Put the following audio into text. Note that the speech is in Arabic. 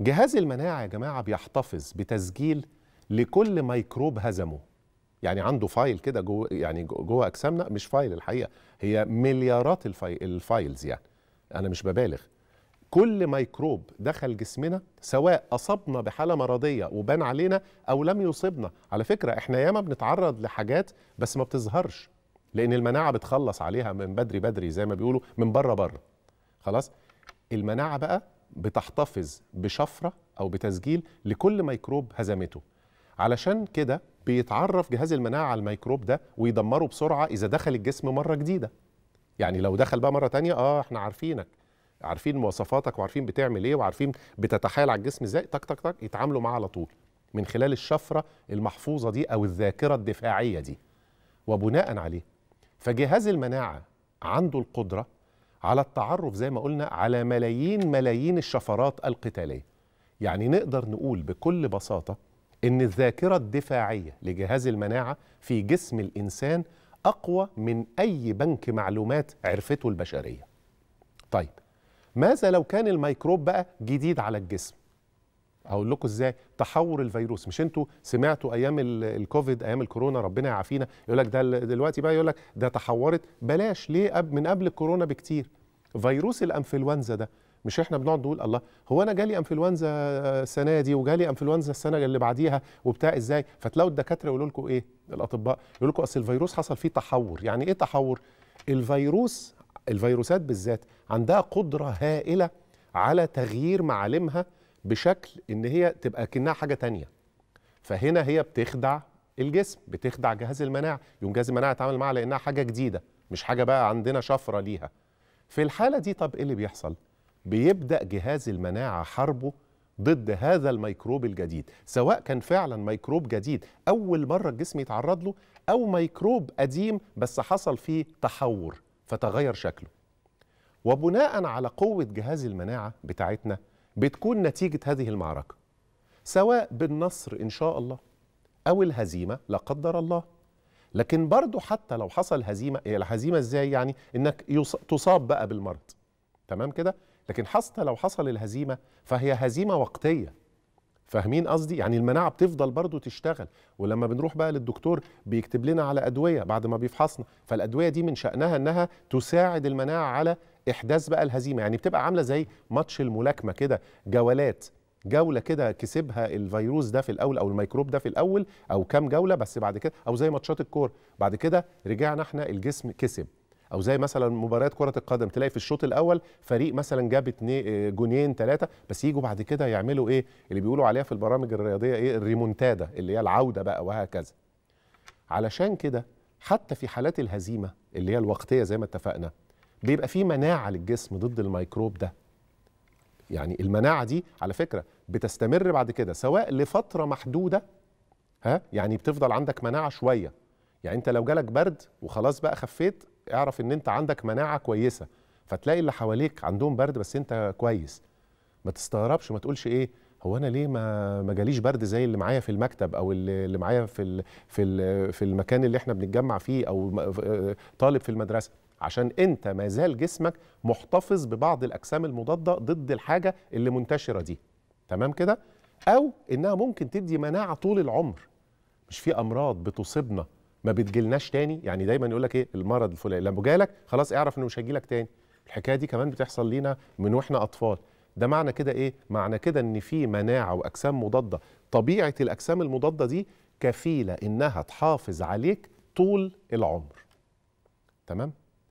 جهاز المناعة يا جماعة بيحتفظ بتسجيل لكل ميكروب هزمه يعني عنده فايل كده جوه يعني جوه اجسامنا مش فايل الحقيقه هي مليارات الفايلز يعني انا مش ببالغ كل ميكروب دخل جسمنا سواء اصبنا بحاله مرضيه وبان علينا او لم يصبنا على فكره احنا ياما بنتعرض لحاجات بس ما بتظهرش لان المناعه بتخلص عليها من بدري بدري زي ما بيقولوا من بره بره خلاص المناعه بقى بتحتفظ بشفرة أو بتسجيل لكل ميكروب هزمته علشان كده بيتعرف جهاز المناعة على الميكروب ده ويدمره بسرعة إذا دخل الجسم مرة جديدة يعني لو دخل بقى مرة تانية آه إحنا عارفينك عارفين مواصفاتك وعارفين بتعمل إيه وعارفين بتتحايل على الجسم إزاي تك تك تك يتعاملوا معاه على طول من خلال الشفرة المحفوظة دي أو الذاكرة الدفاعية دي وبناء عليه فجهاز المناعة عنده القدرة على التعرف زي ما قلنا على ملايين ملايين الشفرات القتالية يعني نقدر نقول بكل بساطة إن الذاكرة الدفاعية لجهاز المناعة في جسم الإنسان أقوى من أي بنك معلومات عرفته البشرية طيب ماذا لو كان الميكروب بقى جديد على الجسم هقول لكم ازاي تحور الفيروس مش انتوا سمعتوا ايام الكوفيد ايام الكورونا ربنا يعافينا يقول لك ده دلوقتي بقى يقول لك ده تحورت بلاش ليه من قبل الكورونا بكتير فيروس الانفلونزا ده مش احنا بنقعد نقول الله هو انا جالي انفلونزا السنه دي وجالي انفلونزا السنه اللي بعديها وبتاع ازاي فتلاقوا الدكاتره يقولوا لكم ايه الاطباء يقول لكم اصل الفيروس حصل فيه تحور يعني ايه تحور الفيروس الفيروسات بالذات عندها قدره هائله على تغيير معالمها بشكل ان هي تبقى كانها حاجه تانية فهنا هي بتخدع الجسم بتخدع جهاز المناعه يقوم جهاز المناعه يتعامل معها لانها حاجه جديده مش حاجه بقى عندنا شفره ليها في الحاله دي طب ايه اللي بيحصل بيبدا جهاز المناعه حربه ضد هذا الميكروب الجديد سواء كان فعلا ميكروب جديد اول مره الجسم يتعرض له او ميكروب قديم بس حصل فيه تحور فتغير شكله وبناء على قوه جهاز المناعه بتاعتنا بتكون نتيجة هذه المعركة سواء بالنصر إن شاء الله أو الهزيمة لا قدر الله لكن برضه حتى لو حصل هزيمة الهزيمة إيه، إزاي يعني إنك تصاب بقى بالمرض تمام كده لكن حتى لو حصل الهزيمة فهي هزيمة وقتية فاهمين قصدي يعني المناعه بتفضل برضه تشتغل ولما بنروح بقى للدكتور بيكتب لنا على ادويه بعد ما بيفحصنا فالادويه دي من شانها انها تساعد المناعه على احداث بقى الهزيمه يعني بتبقى عامله زي ماتش الملاكمه كده جولات جوله كده كسبها الفيروس ده في الاول او الميكروب ده في الاول او كام جوله بس بعد كده او زي ماتشات الكوره بعد كده رجعنا احنا الجسم كسب او زي مثلا مباريات كره القدم تلاقي في الشوط الاول فريق مثلا جاب اتنين آه، جونين ثلاثه بس يجوا بعد كده يعملوا ايه اللي بيقولوا عليها في البرامج الرياضيه ايه الريمونتادا اللي هي العوده بقى وهكذا علشان كده حتى في حالات الهزيمه اللي هي الوقتيه زي ما اتفقنا بيبقى في مناعه للجسم ضد الميكروب ده يعني المناعه دي على فكره بتستمر بعد كده سواء لفتره محدوده ها يعني بتفضل عندك مناعه شويه يعني انت لو جالك برد وخلاص بقى خفيت اعرف ان انت عندك مناعه كويسه فتلاقي اللي حواليك عندهم برد بس انت كويس ما تستغربش ما تقولش ايه هو انا ليه ما ما جاليش برد زي اللي معايا في المكتب او اللي معايا في في في المكان اللي احنا بنتجمع فيه او آه، طالب في المدرسه عشان انت ما زال جسمك محتفظ ببعض الاجسام المضاده ضد الحاجه اللي منتشره دي تمام كده او انها ممكن تدي مناعه طول العمر مش في امراض بتصيبنا ما بتجيلناش تاني يعني دايما يقول لك ايه المرض الفلاني لما جالك خلاص اعرف انه مش هيجيلك تاني الحكايه دي كمان بتحصل لينا من واحنا اطفال ده معنى كده ايه معنى كده ان في مناعه واجسام مضاده طبيعه الاجسام المضاده دي كفيله انها تحافظ عليك طول العمر تمام